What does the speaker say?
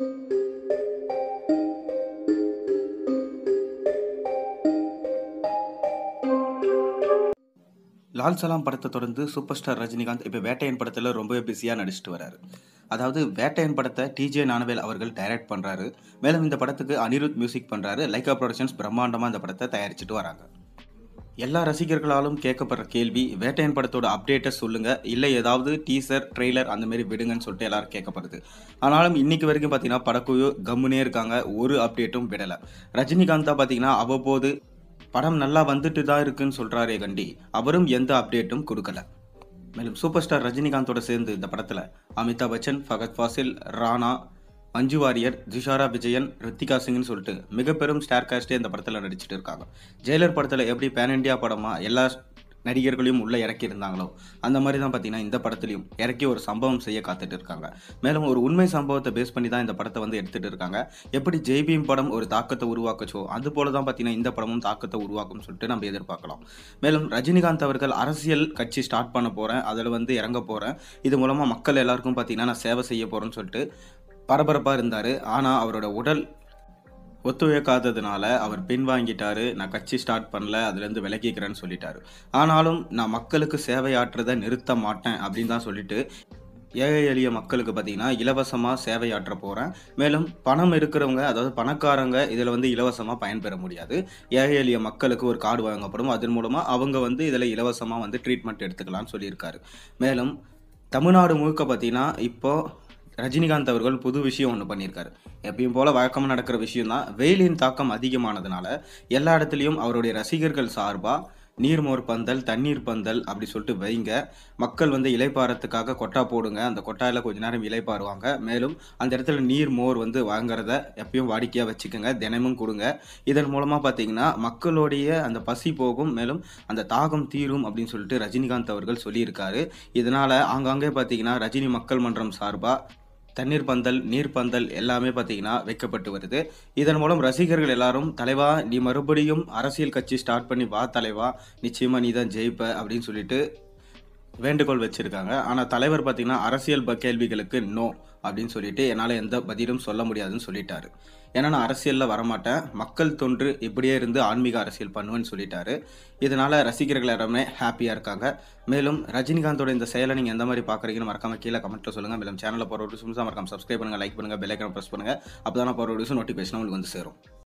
லால் சலாம் படத்தை தொடர்ந்து சூப்பர் ஸ்டார் ரஜினிகாந்த் இப்போ வேட்டையன் படத்தில் ரொம்பவே பிஸியாக நடிச்சிட்டு வராரு அதாவது வேட்டையன் படத்தை டிஜே நானவேல் அவர்கள் டைரக்ட் பண்ணுறாரு மேலும் இந்த படத்துக்கு அனிருத் மியூசிக் பண்ணுறாரு லைக்கா ப்ரொடக்ஷன்ஸ் பிரம்மாண்டமாக இந்த படத்தை தயாரிச்சுட்டு வராங்க எல்லா ரசிகர்களாலும் கேட்கப்படுற கேள்வி வேட்டையன் படத்தோட அப்டேட்டை சொல்லுங்கள் இல்லை ஏதாவது டீசர் ட்ரெய்லர் அந்த மாதிரி விடுங்கன்னு சொல்லிட்டு எல்லாரும் கேட்கப்படுது ஆனாலும் இன்னைக்கு வரைக்கும் பார்த்தீங்கன்னா படக்குழு கம்முனே இருக்காங்க ஒரு அப்டேட்டும் விடலை ரஜினிகாந்தா பார்த்தீங்கன்னா அவ்வப்போது படம் நல்லா வந்துட்டு தான் இருக்குன்னு சொல்கிறாரே கண்டி அவரும் எந்த அப்டேட்டும் கொடுக்கல மேலும் சூப்பர் ஸ்டார் ரஜினிகாந்தோட சேர்ந்து இந்த படத்தில் அமிதாப் பச்சன் ஃபகத் ஃபாசில் ராணா மஞ்சு வாரியர் ஜிஷாரா விஜயன் ரித்திகா சிங்னு சொல்லிட்டு மிக பெரும் ஸ்டார் காஸ்டே இந்த படத்தில் நடிச்சிட்டு இருக்காங்க ஜெயிலர் படத்தில் எப்படி பேன் இண்டியா படமாக எல்லா நடிகர்களையும் உள்ளே இறக்கி இருந்தாங்களோ அந்த மாதிரி தான் பார்த்தீங்கன்னா இந்த படத்துலையும் இறக்கி ஒரு சம்பவம் செய்ய காத்துட்டு இருக்காங்க மேலும் ஒரு உண்மை சம்பவத்தை பேஸ் பண்ணி தான் இந்த படத்தை வந்து எடுத்துகிட்டு இருக்காங்க எப்படி ஜெய்பீம் படம் ஒரு தாக்கத்தை உருவாக்குச்சோ அது போல தான் பார்த்தீங்கன்னா இந்த படமும் தாக்கத்தை உருவாக்கும் சொல்லிட்டு நம்ம எதிர்பார்க்கலாம் மேலும் ரஜினிகாந்த் அவர்கள் அரசியல் கட்சி ஸ்டார்ட் பண்ண போகிறேன் அதில் வந்து இறங்க போகிறேன் இது மூலமாக மக்கள் எல்லாருக்கும் பார்த்தீங்கன்னா நான் சேவை செய்ய போகிறேன்னு சொல்லிட்டு பரபரப்பாக இருந்தார் ஆனால் அவரோட உடல் ஒத்துழைக்காததுனால அவர் பின்வாங்கிட்டாரு நான் கட்சி ஸ்டார்ட் பண்ணல அதுலேருந்து விலகிக்கிறேன்னு சொல்லிட்டாரு ஆனாலும் நான் மக்களுக்கு சேவையாற்றுறதை நிறுத்த மாட்டேன் அப்படின்னு தான் சொல்லிட்டு ஏழை எளிய மக்களுக்கு பார்த்தீங்கன்னா இலவசமாக சேவையாற்ற போகிறேன் மேலும் பணம் இருக்கிறவங்க அதாவது பணக்காரங்க இதில் வந்து இலவசமாக பயன்பெற முடியாது ஏழை எளிய மக்களுக்கு ஒரு கார்டு வழங்கப்படும் அதன் மூலமாக அவங்க வந்து இதில் இலவசமாக வந்து ட்ரீட்மெண்ட் எடுத்துக்கலாம்னு சொல்லியிருக்காரு மேலும் தமிழ்நாடு முழுக்க பார்த்தீங்கன்னா இப்போது ரஜினிகாந்த் அவர்கள் புது விஷயம் ஒன்று பண்ணியிருக்காரு எப்பயும் போல் வழக்கமாக நடக்கிற விஷயம் தான் வெயிலின் தாக்கம் அதிகமானதுனால எல்லா இடத்துலையும் அவருடைய ரசிகர்கள் சார்பாக நீர்மோர் பந்தல் தண்ணீர் பந்தல் அப்படி சொல்லிட்டு வைங்க மக்கள் வந்து இலைப்பாறத்துக்காக கொட்டா போடுங்க அந்த கொட்டாயில் கொஞ்ச நேரம் இலைப்பாருவாங்க மேலும் அந்த இடத்துல நீர் மோர் வந்து வாங்குறத எப்பயும் வாடிக்கையாக வச்சுக்கோங்க தினமும் கொடுங்க இதன் மூலமாக பார்த்தீங்கன்னா மக்களுடைய அந்த பசி போகும் மேலும் அந்த தாகம் தீரும் அப்படின்னு சொல்லிட்டு ரஜினிகாந்த் அவர்கள் சொல்லியிருக்காரு இதனால் ஆங்காங்கே பார்த்தீங்கன்னா ரஜினி மக்கள் மன்றம் சார்பாக தண்ணீர் பந்தல் நீர் பந்தல் எல்லாமே பார்த்தீங்கன்னா வைக்கப்பட்டு வருது இதன் மூலம் ரசிகர்கள் எல்லாரும் தலைவா நீ மறுபடியும் அரசியல் கட்சி ஸ்டார்ட் பண்ணி வா தலைவா நிச்சயமாக நீ தான் ஜெயிப்ப அப்படின்னு சொல்லிட்டு வேண்டுகோள் வச்சுருக்காங்க ஆனால் தலைவர் பார்த்திங்கன்னா அரசியல் கேள்விகளுக்கு நோ அப்படின்னு சொல்லிட்டு என்னால் எந்த பதிலும் சொல்ல முடியாதுன்னு சொல்லிட்டாரு ஏன்னா நான் அரசியலில் வரமாட்டேன் மக்கள் தொன்று இப்படியே இருந்து ஆன்மீக அரசியல் பண்ணுவேன்னு சொல்லிட்டாரு இதனால் ரசிகர்கள் எல்லாருமே ஹாப்பியாக இருக்காங்க மேலும் ரஜினிகாந்தோட இந்த செயலை நீங்கள் எந்த மாதிரி பார்க்குறீங்கன்னு மறக்காம கீழே கமெண்ட்டில் சொல்லுங்கள் மேலும் சேனலில் போகிற ஒரு மறக்காம சப்ஸ்கிரைப் பண்ணுங்கள் லைக் பண்ணுங்கள் பெல்லைக்கனை ப்ரெஸ் பண்ணுங்கள் அப்போ தான் போகிற ஒரு நோட்டிஃபிகேஷன் உங்களுக்கு வந்து சேரும்